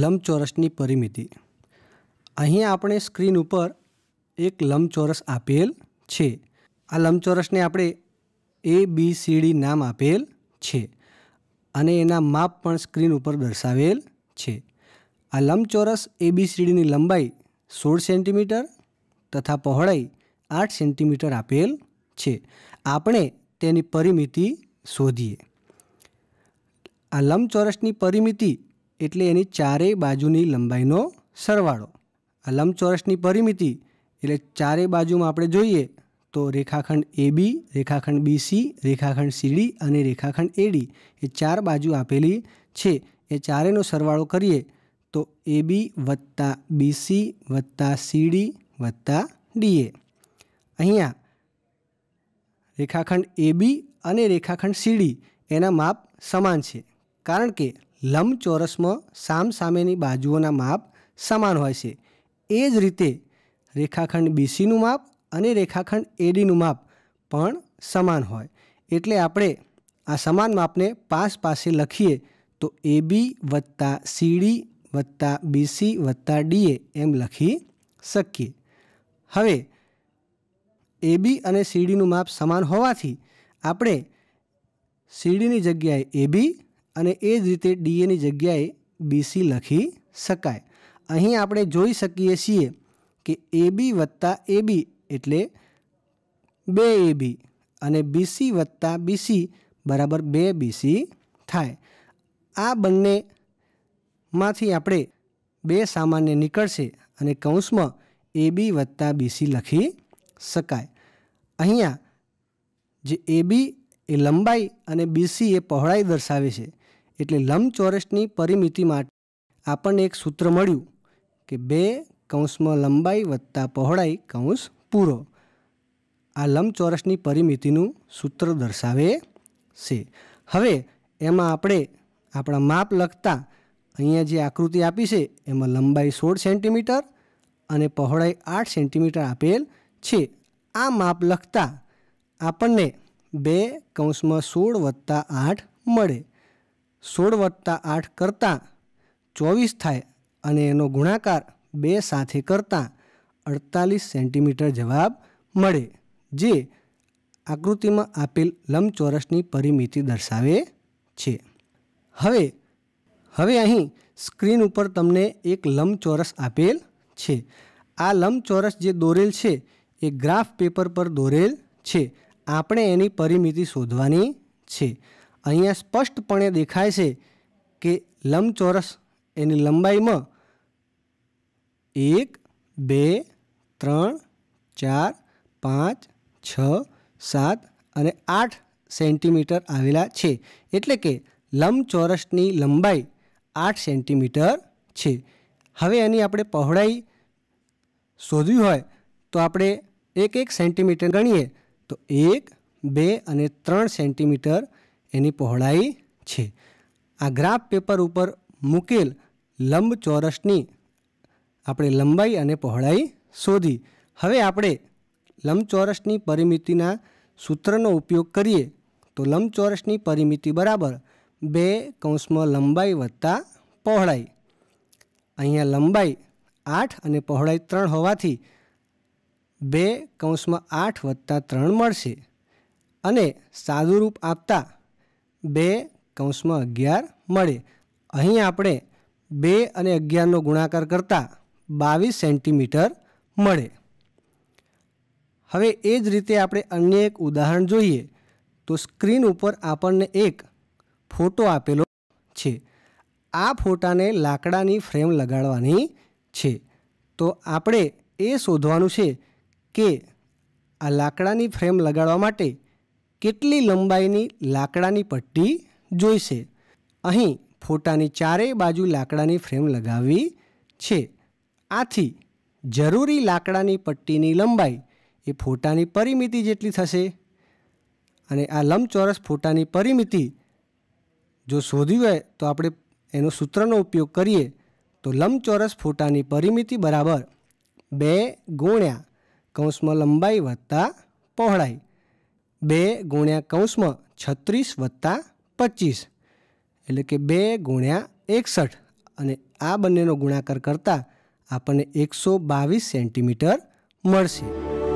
લંબચોરસની પરિમિતિ અહીં આપણે સ્ક્રીન ઉપર એક લંબચોરસ આપેલ છે આ લંબચોરસને આપણે એ બી સી ડી નામ આપેલ છે અને એના માપ પણ સ્ક્રીન ઉપર દર્શાવેલ છે આ લંબચોરસ એ બી સી ડીની લંબાઈ સોળ સેન્ટીમીટર તથા પહોળાઈ આઠ સેન્ટીમીટર આપેલ છે આપણે તેની પરિમિતિ શોધીએ આ લંબચોરસની પરિમિતિ એટલે એની ચારેય બાજુની લંબાઈનો સરવાળો આ લંબચોરસની પરિમિતિ એટલે ચારેય બાજુમાં આપણે જોઈએ તો રેખાખંડ એ બી રેખાખંડ બીસી રેખાખંડ સીડી અને રેખાખંડ એડી એ ચાર બાજુ આપેલી છે એ ચારેયનો સરવાળો કરીએ તો એ બી વત્તા બીસી વત્તા સીડી વત્તા ડી એ અહીંયા રેખાખંડ એ બી અને રેખાખંડ સીડી એના માપ સમાન છે કારણ કે લંબચોરસમાં સામેની બાજુઓના માપ સમાન હોય છે એ જ રીતે રેખાખંડ બીસીનું માપ અને રેખાખંડ એડીનું માપ પણ સમાન હોય એટલે આપણે આ સમાન માપને પાસ પાસે લખીએ તો એ બી વત્તા સીડી વત્તા બીસી વત્તા ડીએ એમ લખી શકીએ હવે એબી અને સીડીનું માપ સમાન હોવાથી આપણે સીડીની જગ્યાએ એબી અને એ જ રીતે ડીએની જગ્યાએ બીસી લખી શકાય અહીં આપણે જોઈ શકીએ છીએ કે એ બી વત્તા એ બી એટલે બે એબી અને બીસી વત્તા બીસી બરાબર બે બીસી થાય આ બંનેમાંથી આપણે બે સામાન્ય નીકળશે અને કૌંસમાં બી વત્તા બીસી લખી શકાય અહીંયા જે એબી એ લંબાઈ અને બીસી એ પહોળાઈ દર્શાવે છે એટલે લંબચોરસની પરિમિતિ માટે આપણને એક સૂત્ર મળ્યું કે બે કૌંસમાં લંબાઈ વત્તા પહોળાઈ કૌંસ પૂરો આ લંબચોરસની પરિમિતિનું સૂત્ર દર્શાવે છે હવે એમાં આપણે આપણા માપ લખતા અહીંયા જે આકૃતિ આપી છે એમાં લંબાઈ સોળ સેન્ટીમીટર અને પહોળાઈ આઠ સેન્ટીમીટર આપેલ છે આ માપ લખતા આપણને બે કૌંસમાં સોળ વત્તા આઠ મળે સોળ વત્તા આઠ કરતાં ચોવીસ થાય અને એનો ગુણાકાર બે સાથે કરતાં અડતાલીસ સેન્ટીમીટર જવાબ મળે જે આકૃતિમાં આપેલ લંબચોરસની પરિમિતિ દર્શાવે છે હવે હવે અહીં સ્ક્રીન ઉપર તમને એક લંબચોરસ આપેલ છે આ લંબચોરસ જે દોરેલ છે એ ગ્રાફ પેપર પર દોરેલ છે આપણે એની પરિમિતિ શોધવાની છે અહીંયા સ્પષ્ટપણે દેખાય છે કે લંબચોરસ એની લંબાઈમાં એક બે ત્રણ ચાર પાંચ છ સાત અને આઠ સેન્ટીમીટર આવેલા છે એટલે કે લંબચોરસની લંબાઈ આઠ સેન્ટીમીટર છે હવે એની આપણે પહોળાઈ શોધવી હોય તો આપણે એક એક સેન્ટીમીટર ગણીએ તો એક બે અને ત્રણ સેન્ટીમીટર એની પહોળાઈ છે આ ગ્રાફ પેપર ઉપર મૂકેલ લંબચોરસની આપણે લંબાઈ અને પહોળાઈ શોધી હવે આપણે લંબચોરસની પરિમિતિના સૂત્રનો ઉપયોગ કરીએ તો લંબચોરસની પરિમિતિ બરાબર બે કૌંસમાં લંબાઈ વત્તા પહોળાઈ અહીંયા લંબાઈ આઠ અને પહોળાઈ ત્રણ હોવાથી બે કૌંસમાં આઠ વત્તા ત્રણ મળશે અને સાદુરૂપ આપતા બે કૌંસમાં અગિયાર મળે અહીં આપણે બે અને અગિયારનો ગુણાકાર કરતાં બાવીસ સેન્ટીમીટર મળે હવે એ જ રીતે આપણે અન્ય એક ઉદાહરણ જોઈએ તો સ્ક્રીન ઉપર આપણને એક ફોટો આપેલો છે આ ફોટાને લાકડાની ફ્રેમ લગાડવાની છે તો આપણે એ શોધવાનું છે કે આ લાકડાની ફ્રેમ લગાડવા માટે કેટલી લંબાઈની લાકડાની પટ્ટી જોઈશે અહીં ફોટાની ચારેય બાજુ લાકડાની ફ્રેમ લગાવી છે આથી જરૂરી લાકડાની પટ્ટીની લંબાઈ એ ફોટાની પરિમિતિ જેટલી થશે અને આ લંબચોરસ ફોટાની પરિમિતિ જો શોધવી હોય તો આપણે એનો સૂત્રનો ઉપયોગ કરીએ તો લંબચોરસ ફોટાની પરિમિતિ બરાબર બે ગુણ્યા કૌંસમાં લંબાઈ વત્તા પહોળાઈ બે ગુણ્યા કૌંસમાં છત્રીસ વત્તા પચીસ એટલે કે બે ગુણ્યા એકસઠ અને આ બંનેનો ગુણાકાર કરતાં આપણને એકસો બાવીસ સેન્ટીમીટર મળશે